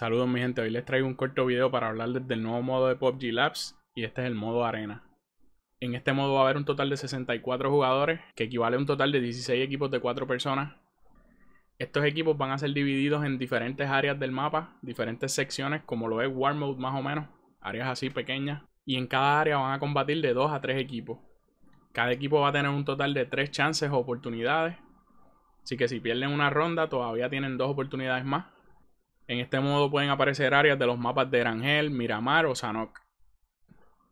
Saludos mi gente, hoy les traigo un corto video para hablar del nuevo modo de PUBG Labs y este es el modo arena. En este modo va a haber un total de 64 jugadores que equivale a un total de 16 equipos de 4 personas. Estos equipos van a ser divididos en diferentes áreas del mapa, diferentes secciones como lo es War Mode más o menos, áreas así pequeñas. Y en cada área van a combatir de 2 a 3 equipos. Cada equipo va a tener un total de 3 chances o oportunidades. Así que si pierden una ronda todavía tienen dos oportunidades más en este modo pueden aparecer áreas de los mapas de Erangel, Miramar o Sanok.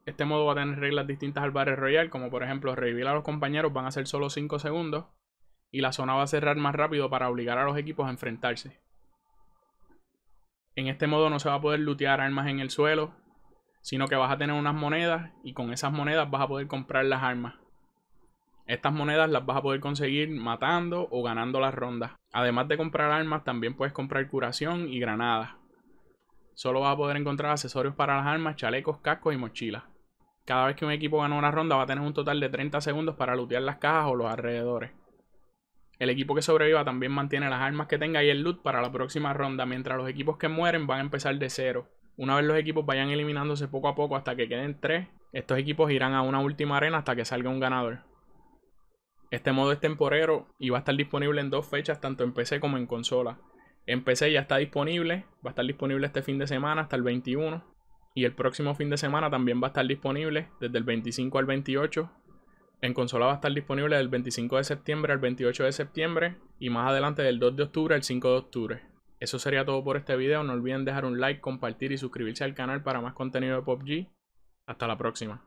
Este modo va a tener reglas distintas al Barrio Royal como por ejemplo revivir a los compañeros van a ser solo 5 segundos y la zona va a cerrar más rápido para obligar a los equipos a enfrentarse. En este modo no se va a poder lootear armas en el suelo, sino que vas a tener unas monedas y con esas monedas vas a poder comprar las armas. Estas monedas las vas a poder conseguir matando o ganando las rondas. Además de comprar armas, también puedes comprar curación y granadas. Solo vas a poder encontrar accesorios para las armas, chalecos, cascos y mochilas. Cada vez que un equipo gana una ronda va a tener un total de 30 segundos para lootear las cajas o los alrededores. El equipo que sobreviva también mantiene las armas que tenga y el loot para la próxima ronda, mientras los equipos que mueren van a empezar de cero. Una vez los equipos vayan eliminándose poco a poco hasta que queden 3, estos equipos irán a una última arena hasta que salga un ganador. Este modo es temporero y va a estar disponible en dos fechas, tanto en PC como en consola. En PC ya está disponible, va a estar disponible este fin de semana hasta el 21. Y el próximo fin de semana también va a estar disponible desde el 25 al 28. En consola va a estar disponible del 25 de septiembre al 28 de septiembre y más adelante del 2 de octubre al 5 de octubre. Eso sería todo por este video. No olviden dejar un like, compartir y suscribirse al canal para más contenido de PopG. Hasta la próxima.